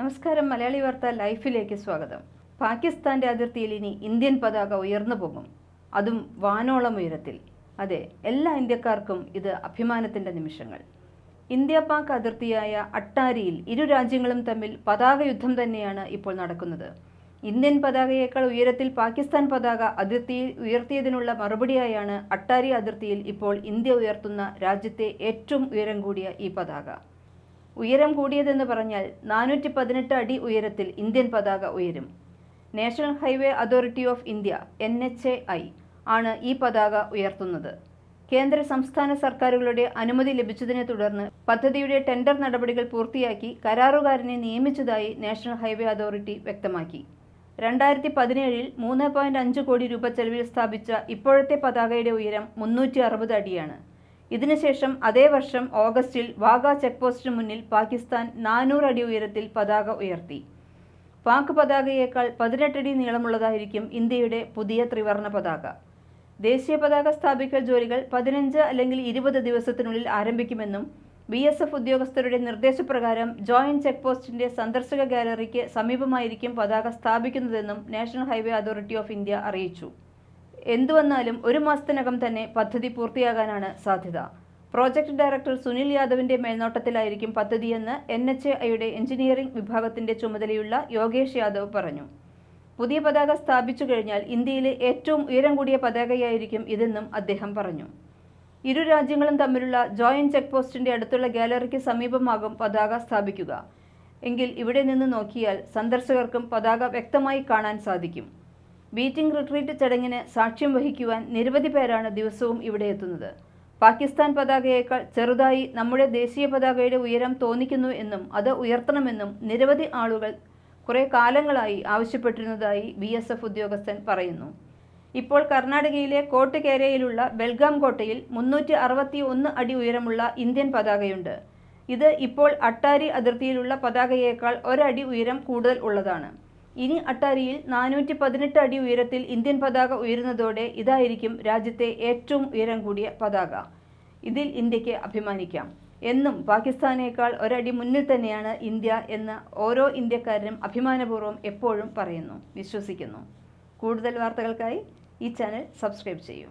നമസ്കാരം മലയാളി വാർത്ത ലൈഫിലേക്ക് സ്വാഗതം പാകിസ്ഥാന്റെ അതിർത്തിയിൽ ഇനി ഇന്ത്യൻ പതാക ഉയർന്നു പോകും അതും വാനോളം ഉയരത്തിൽ അതെ എല്ലാ ഇന്ത്യക്കാർക്കും ഇത് അഭിമാനത്തിന്റെ നിമിഷങ്ങൾ ഇന്ത്യ പാക് അതിർത്തിയായ അട്ടാരിയിൽ ഇരു രാജ്യങ്ങളും തമ്മിൽ പതാക യുദ്ധം തന്നെയാണ് ഇപ്പോൾ നടക്കുന്നത് ഇന്ത്യൻ പതാകയേക്കാൾ ഉയരത്തിൽ പാകിസ്ഥാൻ പതാക അതിർത്തിയിൽ ഉയർത്തിയതിനുള്ള മറുപടിയായാണ് അട്ടാരി അതിർത്തിയിൽ ഇപ്പോൾ ഇന്ത്യ ഉയർത്തുന്ന രാജ്യത്തെ ഏറ്റവും ഉയരം കൂടിയ ഈ പതാക ഉയരം കൂടിയതെന്ന് പറഞ്ഞാൽ നാനൂറ്റി പതിനെട്ട് അടി ഉയരത്തിൽ ഇന്ത്യൻ പതാക ഉയരും national highway authority of India N H A I ആണ് ഈ പതാക ഉയർത്തുന്നത് കേന്ദ്ര സംസ്ഥാന സർക്കാരുകളുടെ അനുമതി ലഭിച്ചതിനെ തുടർന്ന് പദ്ധതിയുടെ ടെൻഡർ നടപടികൾ പൂർത്തിയാക്കി കരാറുകാരനെ നിയമിച്ചതായി നാഷണൽ ഹൈവേ അതോറിറ്റി വ്യക്തമാക്കി രണ്ടായിരത്തി പതിനേഴിൽ മൂന്ന് പോയിന്റ് അഞ്ച് കോടി രൂപ ചെലവിൽ സ്ഥാപിച്ച ഇപ്പോഴത്തെ പതാകയുടെ ഉയരം മുന്നൂറ്റി അറുപത് അടിയാണ് ഇതിനുശേഷം അതേ വർഷം ഓഗസ്റ്റിൽ വാഗ ചെക്ക് പോസ്റ്റിന് മുന്നിൽ പാകിസ്ഥാൻ നാനൂറടി ഉയരത്തിൽ പതാക ഉയർത്തി പാക് പതാകയേക്കാൾ പതിനെട്ടടി നീളമുള്ളതായിരിക്കും ഇന്ത്യയുടെ പുതിയ ത്രിവർണ പതാക ദേശീയ പതാക സ്ഥാപിക്കൽ ജോലികൾ പതിനഞ്ച് അല്ലെങ്കിൽ ഇരുപത് ദിവസത്തിനുള്ളിൽ ആരംഭിക്കുമെന്നും ബി എസ് എഫ് ഉദ്യോഗസ്ഥരുടെ നിർദ്ദേശപ്രകാരം ജോയിന്റ് ചെക്ക് പോസ്റ്റിന്റെ സന്ദർശക ഗാലറിക്ക് സമീപമായിരിക്കും പതാക സ്ഥാപിക്കുന്നതെന്നും national highway authority of India അറിയിച്ചു എന്തു വന്നാലും ഒരു മാസത്തിനകം തന്നെ പദ്ധതി പൂർത്തിയാകാനാണ് സാധ്യത പ്രോജക്ട് ഡയറക്ടർ സുനിൽ യാദവിന്റെ മേൽനോട്ടത്തിലായിരിക്കും പദ്ധതിയെന്ന് എൻ എച്ച് ഐയുടെ എഞ്ചിനീയറിംഗ് വിഭാഗത്തിന്റെ ചുമതലയുള്ള യോഗേഷ് യാദവ് പറഞ്ഞു പുതിയ പതാക സ്ഥാപിച്ചു കഴിഞ്ഞാൽ ഇന്ത്യയിലെ ഏറ്റവും ഉയരം കൂടിയ പതാകയായിരിക്കും ഇതെന്നും അദ്ദേഹം പറഞ്ഞു ഇരു രാജ്യങ്ങളും തമ്മിലുള്ള ജോയിന്റ് ചെക്ക് പോസ്റ്റിന്റെ അടുത്തുള്ള ഗാലറിക്ക് സമീപമാകും പതാക സ്ഥാപിക്കുക എങ്കിൽ ഇവിടെ നിന്ന് നോക്കിയാൽ സന്ദർശകർക്കും പതാക വ്യക്തമായി കാണാൻ സാധിക്കും ബീറ്റിംഗ് റിട്രീറ്റ് ചടങ്ങിന് സാക്ഷ്യം വഹിക്കുവാൻ നിരവധി പേരാണ് ദിവസവും ഇവിടെ എത്തുന്നത് പാകിസ്ഥാൻ പതാകയേക്കാൾ ചെറുതായി നമ്മുടെ ദേശീയ പതാകയുടെ ഉയരം തോന്നിക്കുന്നു എന്നും അത് ഉയർത്തണമെന്നും നിരവധി ആളുകൾ കുറേ കാലങ്ങളായി ആവശ്യപ്പെട്ടിരുന്നതായി ബി എസ് എഫ് ഉദ്യോഗസ്ഥൻ പറയുന്നു ഇപ്പോൾ കർണാടകയിലെ കോട്ടുകേരയിലുള്ള ബെൽഗാം കോട്ടയിൽ മുന്നൂറ്റി അറുപത്തി ഒന്ന് അടി ഉയരമുള്ള ഇന്ത്യൻ പതാകയുണ്ട് ഇത് ഇപ്പോൾ അട്ടാരി അതിർത്തിയിലുള്ള പതാകയേക്കാൾ ഒരടി ഉയരം കൂടുതൽ ഉള്ളതാണ് ഇനി അട്ടാരിയിൽ നാനൂറ്റി പതിനെട്ട് അടി ഉയരത്തിൽ ഇന്ത്യൻ പതാക ഉയരുന്നതോടെ ഇതായിരിക്കും രാജ്യത്തെ ഏറ്റവും ഉയരം കൂടിയ പതാക ഇതിൽ ഇന്ത്യക്ക് അഭിമാനിക്കാം എന്നും പാകിസ്ഥാനേക്കാൾ ഒരടി മുന്നിൽ തന്നെയാണ് ഇന്ത്യ എന്ന് ഓരോ ഇന്ത്യക്കാരനും അഭിമാനപൂർവ്വം എപ്പോഴും പറയുന്നു വിശ്വസിക്കുന്നു കൂടുതൽ വാർത്തകൾക്കായി ഈ ചാനൽ സബ്സ്ക്രൈബ് ചെയ്യൂ